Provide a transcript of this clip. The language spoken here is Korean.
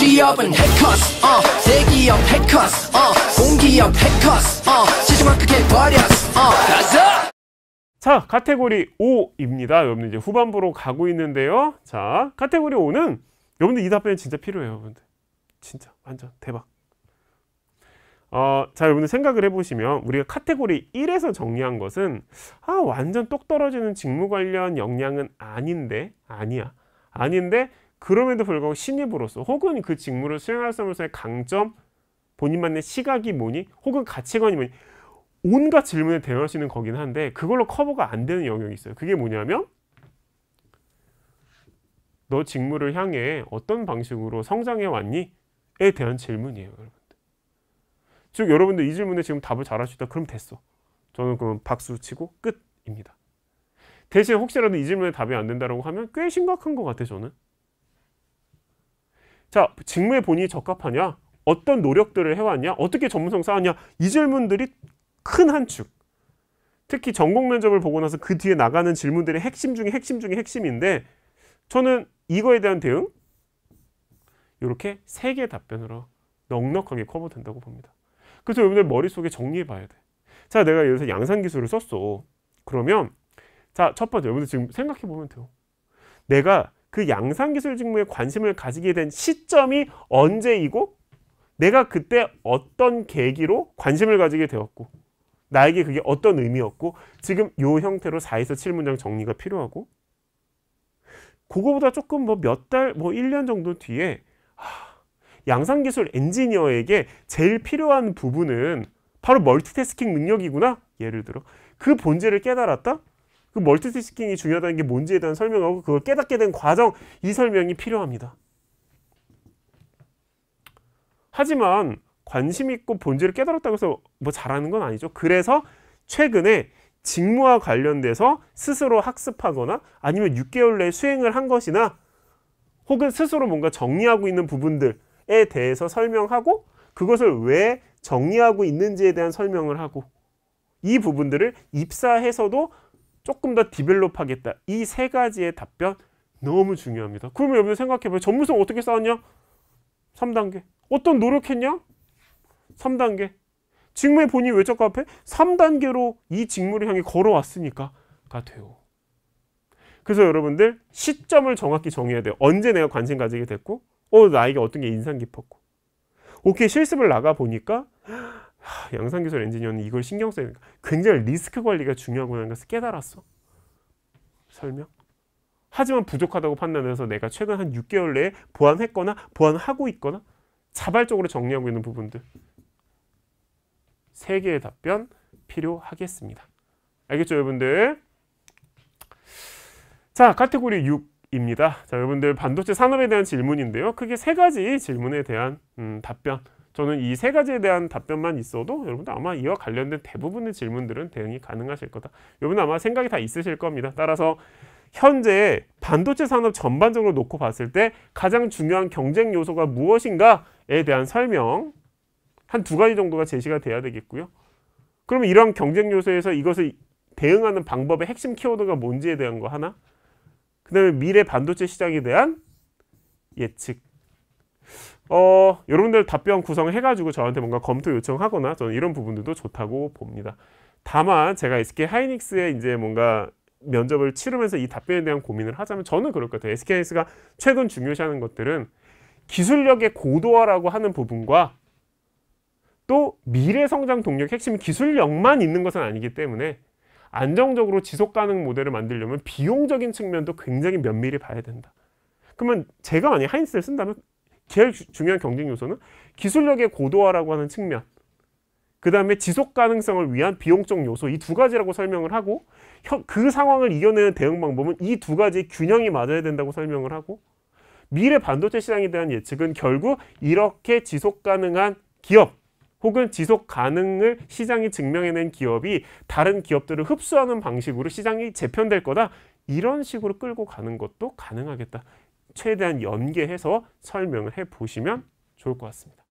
취업은 해커스 어 대기업 해커스 어 공기업 해커스 어 시중만 크 버렸어 어 가자 자 카테고리 5입니다 여러분들 이제 후반부로 가고 있는데요 자 카테고리 5는 여러분들 이 답변이 진짜 필요해요 여러분들 진짜 완전 대박 어, 자 여러분들 생각을 해보시면 우리가 카테고리 1에서 정리한 것은 아 완전 똑 떨어지는 직무 관련 역량은 아닌데 아니야 아닌데 그럼에도 불구하고 신입으로서 혹은 그 직무를 수행하면서의 강점, 본인만의 시각이 뭐니, 혹은 가치관이 뭐니 온갖 질문에 대응할 수 있는 거긴 한데 그걸로 커버가 안 되는 영역이 있어요. 그게 뭐냐면 너 직무를 향해 어떤 방식으로 성장해 왔니? 에 대한 질문이에요. 여러분들. 즉 여러분들 이 질문에 지금 답을 잘할 수 있다. 그럼 됐어. 저는 그럼 박수 치고 끝입니다. 대신 혹시라도 이 질문에 답이 안 된다고 하면 꽤 심각한 것 같아 요 저는. 자, 직무에 본인이 적합하냐? 어떤 노력들을 해왔냐? 어떻게 전문성 쌓았냐? 이 질문들이 큰 한 축. 특히 전공 면접을 보고 나서 그 뒤에 나가는 질문들의 핵심 중에 핵심 중에 핵심인데 저는 이거에 대한 대응 이렇게 세 개의 답변으로 넉넉하게 커버된다고 봅니다. 그래서 여러분들 머릿속에 정리해 봐야 돼. 자, 내가 여기서 양산 기술을 썼어. 그러면 자, 첫 번째 여러분들 지금 생각해 보면 돼요. 내가 그 양산기술 직무에 관심을 가지게 된 시점이 언제이고 내가 그때 어떤 계기로 관심을 가지게 되었고 나에게 그게 어떤 의미였고 지금 요 형태로 4에서 7문장 정리가 필요하고 그거보다 조금 뭐 몇 달, 뭐 1년 정도 뒤에 양산기술 엔지니어에게 제일 필요한 부분은 바로 멀티태스킹 능력이구나 예를 들어 그 본질을 깨달았다? 그 멀티태스킹이 중요하다는 게 뭔지에 대한 설명하고 그걸 깨닫게 된 과정 이 설명이 필요합니다. 하지만 관심 있고 본질을 깨달았다고 해서 뭐 잘하는 건 아니죠. 그래서 최근에 직무와 관련돼서 스스로 학습하거나 아니면 6개월 내에 수행을 한 것이나 혹은 스스로 뭔가 정리하고 있는 부분들에 대해서 설명하고 그것을 왜 정리하고 있는지에 대한 설명을 하고 이 부분들을 입사해서도 조금 더 디벨롭 하겠다. 이 세 가지의 답변 너무 중요합니다. 그러면 여러분 생각해봐요. 전문성 어떻게 쌓았냐? 3단계. 어떤 노력했냐? 3단계. 직무의 본인 외적 카페 3단계로 이 직무를 향해 걸어왔으니까가 돼요. 그래서 여러분들 시점을 정확히 정해야 돼요. 언제 내가 관심 가지게 됐고, 어, 나에게 어떤 게 인상 깊었고. 오케이, 실습을 나가보니까 하, 양산기술 엔지니어는 이걸 신경 써야 되니까 굉장히 리스크 관리가 중요하구나 하는 것을 깨달았어. 설명. 하지만 부족하다고 판단해서 내가 최근 한 6개월 내에 보완했거나 보완하고 있거나 자발적으로 정리하고 있는 부분들. 세 개의 답변 필요하겠습니다. 알겠죠, 여러분들? 자, 카테고리 6입니다. 자, 여러분들 반도체 산업에 대한 질문인데요. 크게 세 가지 질문에 대한 음, 답변 저는 이 세 가지에 대한 답변만 있어도 여러분들 아마 이와 관련된 대부분의 질문들은 대응이 가능하실 거다. 여러분 아마 생각이 다 있으실 겁니다. 따라서 현재 반도체 산업 전반적으로 놓고 봤을 때 가장 중요한 경쟁 요소가 무엇인가에 대한 설명 한 두 가지 정도가 제시가 돼야 되겠고요. 그러면 이런 경쟁 요소에서 이것을 대응하는 방법의 핵심 키워드가 뭔지에 대한 거 하나 그 다음에 미래 반도체 시장에 대한 예측 어, 여러분들 답변 구성해가지고 저한테 뭔가 검토 요청하거나 저는 이런 부분들도 좋다고 봅니다. 다만 제가 SK 하이닉스에 이제 뭔가 면접을 치르면서 이 답변에 대한 고민을 하자면 저는 그럴 것 같아요. SK 하이닉스가 최근 중요시하는 것들은 기술력의 고도화라고 하는 부분과 또 미래 성장 동력 핵심 기술력만 있는 것은 아니기 때문에 안정적으로 지속 가능 모델을 만들려면 비용적인 측면도 굉장히 면밀히 봐야 된다. 그러면 제가 만약 에 하이닉스를 쓴다면 제일 중요한 경쟁 요소는 기술력의 고도화라고 하는 측면 그 다음에 지속 가능성을 위한 비용적 요소 이 두 가지라고 설명을 하고 그 상황을 이겨내는 대응 방법은 이 두 가지 의 균형이 맞아야 된다고 설명을 하고 미래 반도체 시장에 대한 예측은 결국 이렇게 지속 가능한 기업 혹은 지속 가능을 시장이 증명해낸 기업이 다른 기업들을 흡수하는 방식으로 시장이 재편될 거다 이런 식으로 끌고 가는 것도 가능하겠다 최대한 연계해서 설명을 해보시면 좋을 것 같습니다.